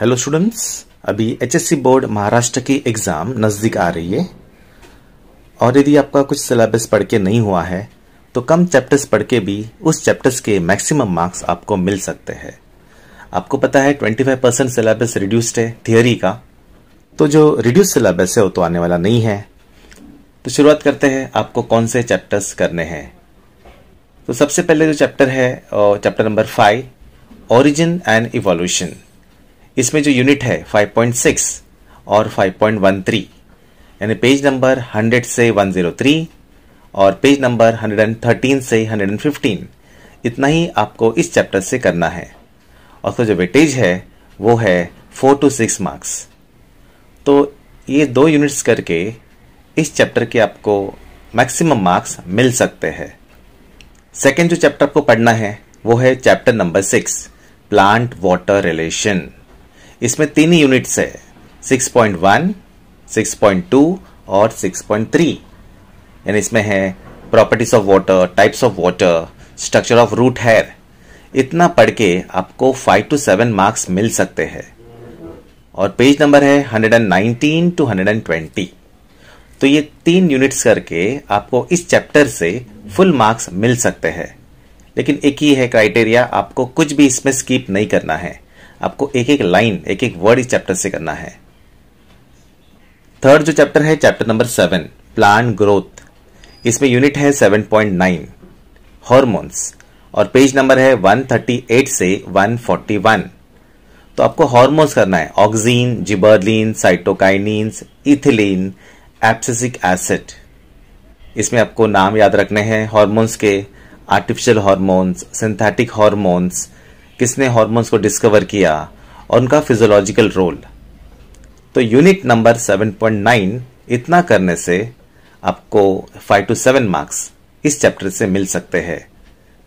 hello students अभी HSC board Maharashtra की exam नज़दीक आ रही है और यदि आपका कुछ सिलेबस पढ़ के नहीं हुआ है तो कम चैप्टर्स पढ़ के भी उस चैप्टर्स के मैक्सिमम मार्क्स आपको मिल सकते हैं आपको पता है 25 परसेंट सिलेबस रिड्यूस्ड है थियोरी का तो जो रिड्यूस सिलेबस है वो तो आने वाला नहीं है तो शुरुआत करते हैं आपको कौन से चैप्टर्स करने हैं तो सबसे पहले जो चैप्टर है chapter number five origin and evolution इसमें जो यूनिट है 5.6 और 5.13 यानी पेज नंबर 100 से 103 और पेज नंबर 113 से 115 इतना ही आपको इस चैप्टर से करना है और उसका तो जो वेटेज है वो है 4 टू 6 मार्क्स तो ये दो यूनिट्स करके इस चैप्टर के आपको मैक्सिमम मार्क्स मिल सकते हैं सेकेंड जो चैप्टर आपको पढ़ना है वो है chapter number six plant water relation इसमें तीन यूनिट्स है 6.1, 6.2 और 6.3 यानी इसमें है properties of water types of water structure of root hair इतना पढ़ के आपको फाइव टू सेवन मार्क्स मिल सकते हैं और पेज नंबर है 119 टू 120 तो ये तीन यूनिट्स करके आपको इस चैप्टर से फुल मार्क्स मिल सकते हैं लेकिन एक ही है क्राइटेरिया आपको कुछ भी इसमें स्कीप नहीं करना है आपको एक एक लाइन एक एक वर्ड इस चैप्टर से करना है थर्ड जो चैप्टर है chapter number seven plant growth इसमें यूनिट है सेवन पॉइंट नाइन हॉर्मोन्स और पेज नंबर है वन थर्टी एट से वन फोर्टी वन तो आपको हॉर्मोन्स करना है auxin gibberellin cytokinins ethylene abscisic acid इसमें आपको नाम याद रखने हैं हॉर्मोन्स के आर्टिफिशियल हॉर्मोन्स सिंथेटिक हॉर्मोन्स किसने हॉर्मोन्स को डिस्कवर किया और उनका फिजोलॉजिकल रोल तो यूनिट नंबर 7.9 इतना करने से आपको 5 टू 7 मार्क्स इस चैप्टर से मिल सकते हैं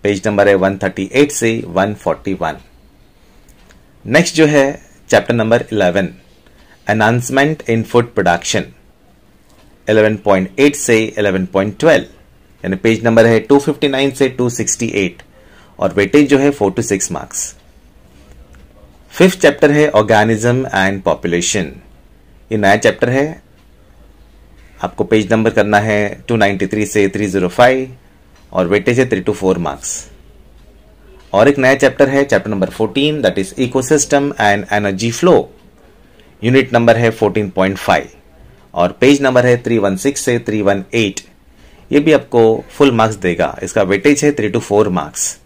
पेज नंबर है 138 से 141 नेक्स्ट जो है chapter number 11 enhancement in food production 11.8 से 11.12 यानी पेज नंबर है 259 से 268 और वेटेज जो है four to six marks fifth chapter है ऑर्गेनिज्म एंड पॉपुलेशन ये नया चैप्टर है आपको पेज नंबर करना है 293 से 305 और वेटेज है थ्री टू फोर मार्क्स और एक नया चैप्टर है chapter number 14 that is ecosystem and energy flow unit number है 14.5 और पेज नंबर है 316 से 318 ये भी आपको फुल मार्क्स देगा इसका वेटेज है three to four marks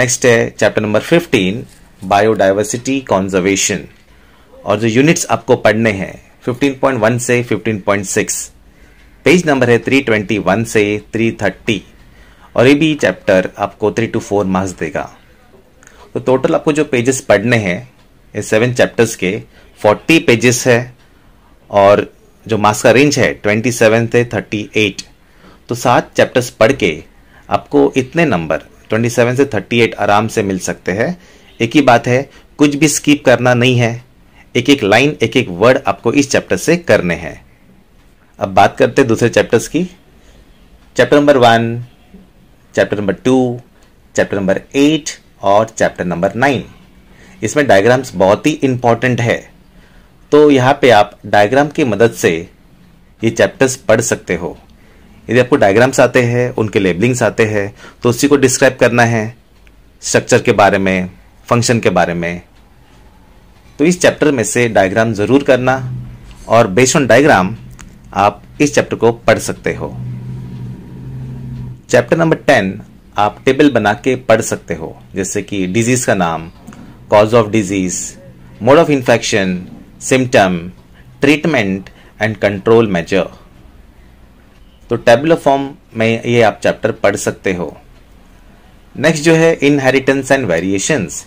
next है chapter number fifteen biodiversity conservation और जो यूनिट्स आपको पढ़ने हैं 15.1 से 15.6 पेज नंबर है 321 से 330 और ये भी चैप्टर आपको 3 टू 4 मार्क्स देगा तो टोटल आपको जो पेजेस पढ़ने हैं ये सेवन चैप्टर्स के 40 पेजेस है और जो मार्क्स का रेंज है 27 से 38 तो सात चैप्टर्स पढ़ के आपको इतने नंबर 27 से 38 आराम से मिल सकते हैं एक ही बात है कुछ भी स्किप करना नहीं है एक एक लाइन एक एक वर्ड आपको इस चैप्टर से करने हैं अब बात करते हैं दूसरे चैप्टर्स की chapter number one chapter number two chapter number eight और चैप्टर नंबर नाइन इसमें डायग्राम्स बहुत ही इंपॉर्टेंट है तो यहाँ पे आप डायग्राम की मदद से ये चैप्टर्स पढ़ सकते हो यदि आपको डायग्राम्स आते हैं उनके लेबलिंग्स आते हैं तो उसी को डिस्क्राइब करना है स्ट्रक्चर के बारे में फंक्शन के बारे में तो इस चैप्टर में से डायग्राम ज़रूर करना और बेस्ड ऑन डायग्राम आप इस चैप्टर को पढ़ सकते हो चैप्टर नंबर टेन आप टेबल बना के पढ़ सकते हो जैसे कि डिजीज़ का नाम cause of disease mode of infection symptom treatment and control measure तो टेबुलर फॉर्म में ये आप चैप्टर पढ़ सकते हो नेक्स्ट जो है इनहेरिटेंस एंड वेरिएशंस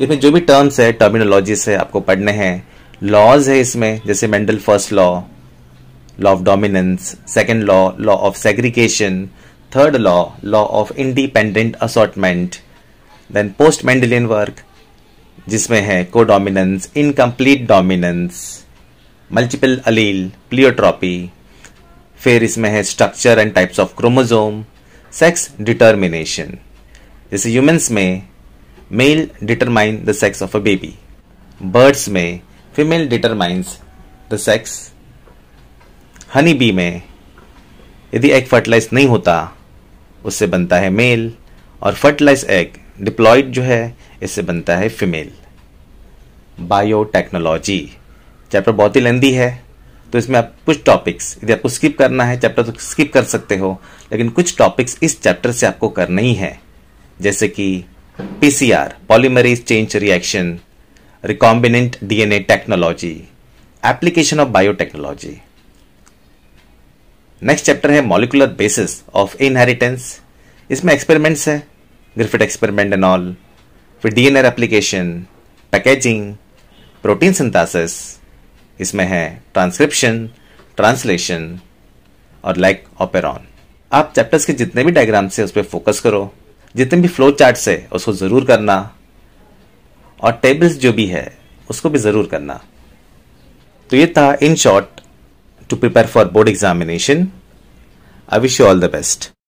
इसमें जो भी टर्म्स है टर्मिनोलॉजीज है आपको पढ़ने हैं लॉज है इसमें जैसे Mendel first law law of dominance second law law of segregation third law law of independent assortment then post Mendelian work जिसमें है codominance incomplete dominance multiple allele pleiotropy फिर इसमें है structure and types of chromosome sex determination जैसे humans में male determine the sex of a baby birds में female determines the sex honey bee में यदि एग फर्टिलाइज नहीं होता उससे बनता है मेल और फर्टिलाइज एग डिप्लॉयड जो है इससे बनता है फीमेल बायोटेक्नोलॉजी चैप्टर बहुत ही लेंदी है तो इसमें आप कुछ टॉपिक्स यदि आपको स्किप करना है चैप्टर तो स्किप कर सकते हो लेकिन कुछ टॉपिक्स इस चैप्टर से आपको करना ही है जैसे कि PCR polymerase chain reaction recombinant DNA technology application of biotechnology next chapter है मॉलिकुलर बेसिस ऑफ इनहेरिटेंस इसमें एक्सपेरिमेंट्स है ग्रिफिट एक्सपेरिमेंट एंड ऑल फिर DNA application packaging protein synthesis इसमें है ट्रांसक्रिप्शन ट्रांसलेशन और लाइक ऑपेरॉन आप चैप्टर्स के जितने भी डायग्राम से उस पर फोकस करो जितने भी फ्लो चार्ट से उसको ज़रूर करना और टेबल्स जो भी है उसको भी ज़रूर करना तो ये था in short to prepare for board examination I wish you all the best